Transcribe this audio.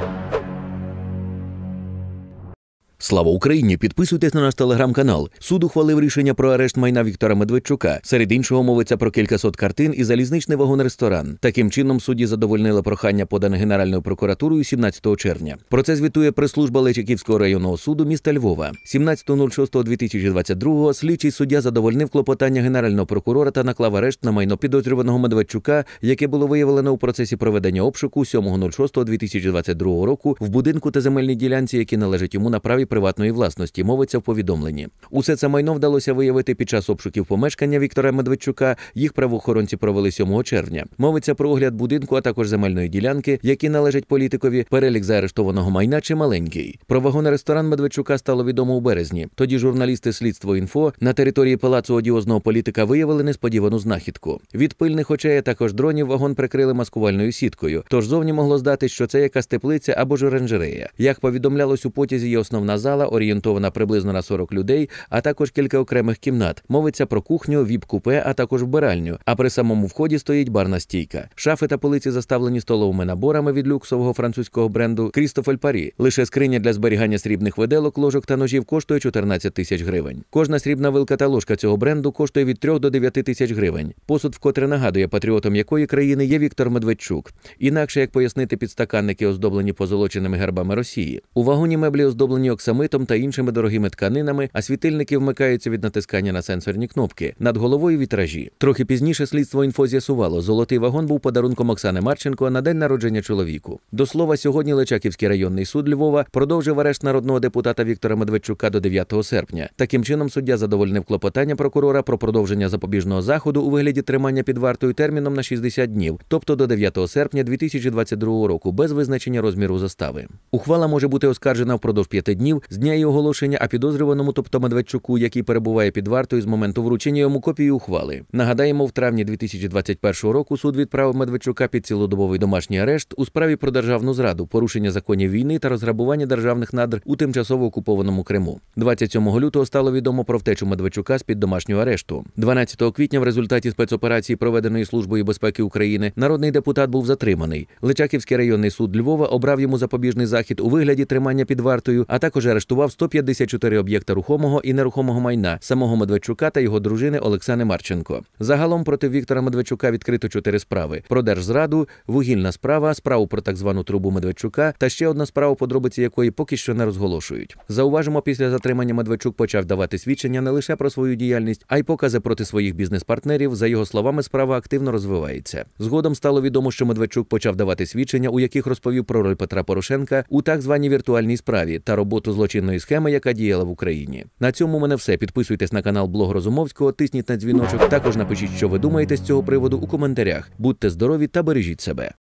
you Слава Україні! Підписуйтесь на наш телеграм-канал. Суд ухвалив рішення про арешт майна Віктора Медведчука. Серед іншого мовиться про кількасот картин і залізничний вагон-ресторан. Таким чином судді задовольнили прохання, подане Генеральною прокуратурою 17 червня. Про це звітує прес-служба Лечиківського районного суду міста Львова. 17.06.2022 слідчий суддя задовольнив клопотання генерального прокурора та наклав арешт на майно підозрюваного Медведчука, яке було виявлено у процесі проведення обшуку 7.06.2022 року в будинку та земельній ділянці, які належать йому на праві приватної власності. Мовиться в повідомленні. Усе це майно вдалося виявити під час обшуків помешкання Віктора Медведчука. Їх правоохоронці провели 7 червня. Мовиться про огляд будинку, а також земельної ділянки, які належать політикові. Перелік заарештованого майна чи маленький. Про вагон ресторан Медведчука стало відомо у березні. Тоді журналісти слідство інфо на території палацу одіозного політика виявили несподівану знахідку. Від пильних очей, а також дронів вагон прикрили маскувальною сіткою. Тож зовні могло здати, що це якась теплиця або ж оранжерея. Як повідомлялось у потязі, є основна зала орієнтована приблизно на 40 людей, а також кілька окремих кімнат. Мовиться про кухню, віп-купе, а також вбиральню. А при самому вході стоїть барна стійка. Шафи та полиці заставлені столовими наборами від люксового французького бренду Крістофель Парі. Лише скриня для зберігання срібних виделок, ложок та ножів коштує 14 тисяч гривень. Кожна срібна вилка та ложка цього бренду коштує від 3 до 9 тисяч гривень. Посуд вкотре нагадує патріотом якої країни є Віктор Медведчук. Інакше як пояснити підстаканники, оздоблені позолоченими гербами Росії. У вагоні меблі оздоблені оксамитом та іншими дорогими тканинами, а світильники вмикаються від натискання на сенсорні кнопки над головою вітражі. Трохи пізніше слідство інфо з'ясувало, золотий вагон був подарунком Оксани Марченко на день народження чоловіку. До слова, сьогодні Личаківський районний суд Львова продовжив арешт народного депутата Віктора Медведчука до 9 серпня. Таким чином, суддя задовольнив клопотання прокурора про продовження запобіжного заходу у вигляді тримання під вартою терміном на 60 днів, тобто до 9 серпня 2022 року, без визначення розміру застави. Ухвала може бути оскаржена впродовж п'яти днів днів з дня її оголошення, а підозрюваному, тобто Медведчуку, який перебуває під вартою з моменту вручення йому копії ухвали. Нагадаємо, в травні 2021 року суд відправив Медведчука під цілодобовий домашній арешт у справі про державну зраду, порушення законів війни та розграбування державних надр у тимчасово окупованому Криму. 27 лютого стало відомо про втечу Медведчука з під домашнього арешту. 12 квітня, в результаті спецоперації, проведеної службою безпеки України, народний депутат був затриманий. Личаківський районний суд Львова обрав йому запобіжний захід у вигляді тримання під вартою, а також також арештував 154 об'єкта рухомого і нерухомого майна самого Медведчука та його дружини Олександри Марченко. Загалом проти Віктора Медведчука відкрито чотири справи: про держзраду, вугільна справа, справу про так звану трубу Медведчука та ще одна справа, подробиці якої поки що не розголошують. Зауважимо, після затримання Медведчук почав давати свідчення не лише про свою діяльність, а й покази проти своїх бізнес-партнерів. За його словами, справа активно розвивається. Згодом стало відомо, що Медведчук почав давати свідчення, у яких розповів про роль Петра Порошенка у так званій віртуальній справі та роботу корпусу злочинної схеми, яка діяла в Україні. На цьому мене все. Підписуйтесь на канал Блог Розумовського, тисніть на дзвіночок. Також напишіть, що ви думаєте з цього приводу у коментарях. Будьте здорові та бережіть себе.